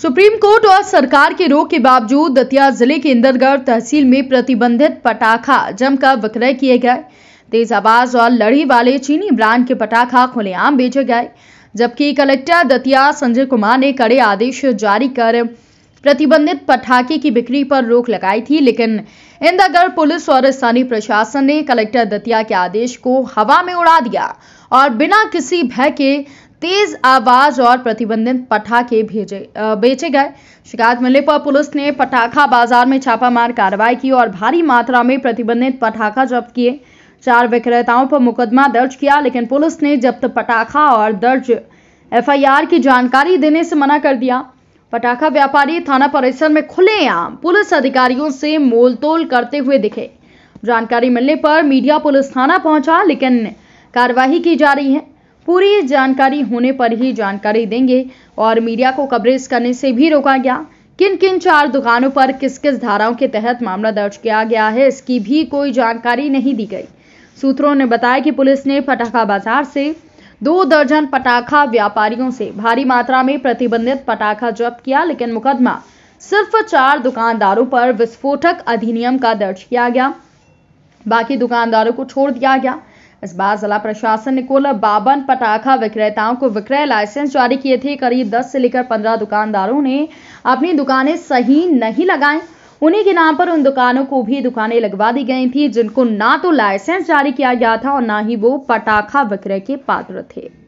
supreme court और सरकार के रोक के बावजूद दतिया जिले के इंदरगढ़ तहसील में प्रतिबंधित पटाखा जमकर विक्रय किए गए तेज आवाज और लड़ी वाले चीनी ब्रांड के पटाखा खुलेआम बेचे गए जबकि कलेक्टर दतिया संजय कुमार ने कड़े आदेश जारी कर प्रतिबंधित पटाखे की बिक्री पर रोक लगाई थी लेकिन इंदरगढ़ पुलिस और स्थानीय प्रशासन ने कलेक्टर दतिया के आदेश को हवा में उड़ा दिया और बिना किसी भय के तेज आवाज और प्रतिबंधित पटाखे भेजे बेचे गए शिकायत मिलने पर पुलिस ने पटाखा बाजार में छापामार कार्रवाई की और भारी मात्रा में प्रतिबंधित पटाखा जब्त किए चार विक्रेताओं पर मुकदमा दर्ज किया लेकिन पुलिस ने जब्त पटाखा और दर्ज एफआईआर की जानकारी देने से मना कर दिया पटाखा व्यापारी थाना परिसर में खुलेआम पुलिस अधिकारियों से मोलतोल करते हुए दिखे जानकारी मिलने पर मीडिया पुलिस थाना पहुंचा लेकिन कार्यवाही की जा रही है पूरी जानकारी होने पर ही जानकारी देंगे और मीडिया को कवरेज करने से भी रोका गया किन किन चार दुकानों पर किस किस धाराओं के तहत मामला दर्ज किया गया है इसकी भी कोई जानकारी नहीं दी गई सूत्रों ने बताया कि पुलिस ने पटाखा बाजार से दो दर्जन पटाखा व्यापारियों से भारी मात्रा में प्रतिबंधित पटाखा जब्त किया लेकिन मुकदमा सिर्फ चार दुकानदारों पर विस्फोटक अधिनियम का दर्ज किया गया बाकी दुकानदारों को छोड़ दिया गया इस बार जिला प्रशासन ने कुल बावन पटाखा विक्रेताओं को विक्रय लाइसेंस जारी किए थे करीब 10 से लेकर 15 दुकानदारों ने अपनी दुकानें सही नहीं लगाई उन्हीं के नाम पर उन दुकानों को भी दुकानें लगवा दी गई थी जिनको ना तो लाइसेंस जारी किया गया था और ना ही वो पटाखा विक्रय के पात्र थे